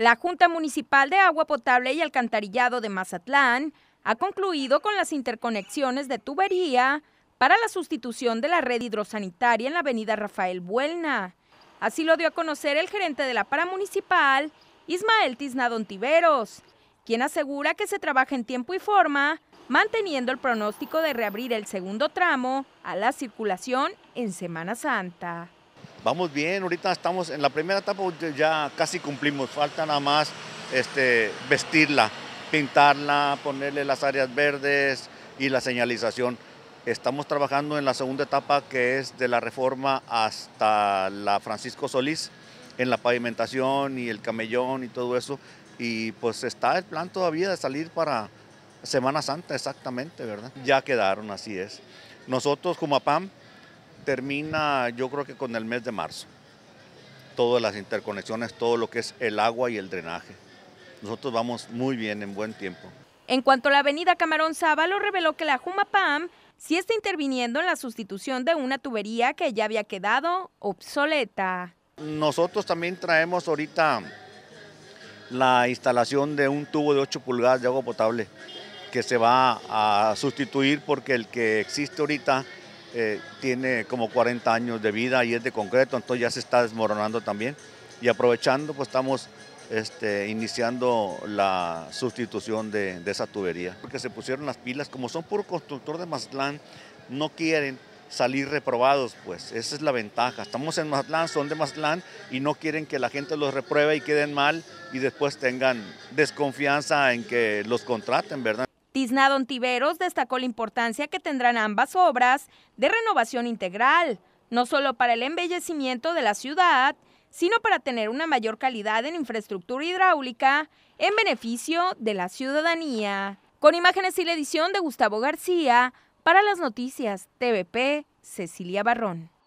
La Junta Municipal de Agua Potable y Alcantarillado de Mazatlán ha concluido con las interconexiones de tubería para la sustitución de la red hidrosanitaria en la avenida Rafael Buelna. Así lo dio a conocer el gerente de la municipal, Ismael Tiznado Tiveros, quien asegura que se trabaja en tiempo y forma, manteniendo el pronóstico de reabrir el segundo tramo a la circulación en Semana Santa vamos bien, ahorita estamos en la primera etapa, ya casi cumplimos, falta nada más este, vestirla, pintarla, ponerle las áreas verdes y la señalización. Estamos trabajando en la segunda etapa que es de la reforma hasta la Francisco Solís, en la pavimentación y el camellón y todo eso. Y pues está el plan todavía de salir para Semana Santa exactamente, ¿verdad? Ya quedaron, así es. Nosotros como APAM termina yo creo que con el mes de marzo. Todas las interconexiones, todo lo que es el agua y el drenaje. Nosotros vamos muy bien en buen tiempo. En cuanto a la avenida Camarón Sábalo, reveló que la Jumapam sí está interviniendo en la sustitución de una tubería que ya había quedado obsoleta. Nosotros también traemos ahorita la instalación de un tubo de 8 pulgadas de agua potable que se va a sustituir porque el que existe ahorita eh, tiene como 40 años de vida y es de concreto, entonces ya se está desmoronando también. Y aprovechando, pues estamos este, iniciando la sustitución de, esa tubería. Porque se pusieron las pilas, como son puro constructor de Mazatlán, no quieren salir reprobados, pues esa es la ventaja. Estamos en Mazatlán, son de Mazatlán y no quieren que la gente los repruebe y queden mal y después tengan desconfianza en que los contraten, ¿verdad? Tiznado Tiveros destacó la importancia que tendrán ambas obras de renovación integral, no solo para el embellecimiento de la ciudad, sino para tener una mayor calidad en infraestructura hidráulica en beneficio de la ciudadanía. Con imágenes y la edición de Gustavo García, para las noticias TVP, Cecilia Barrón.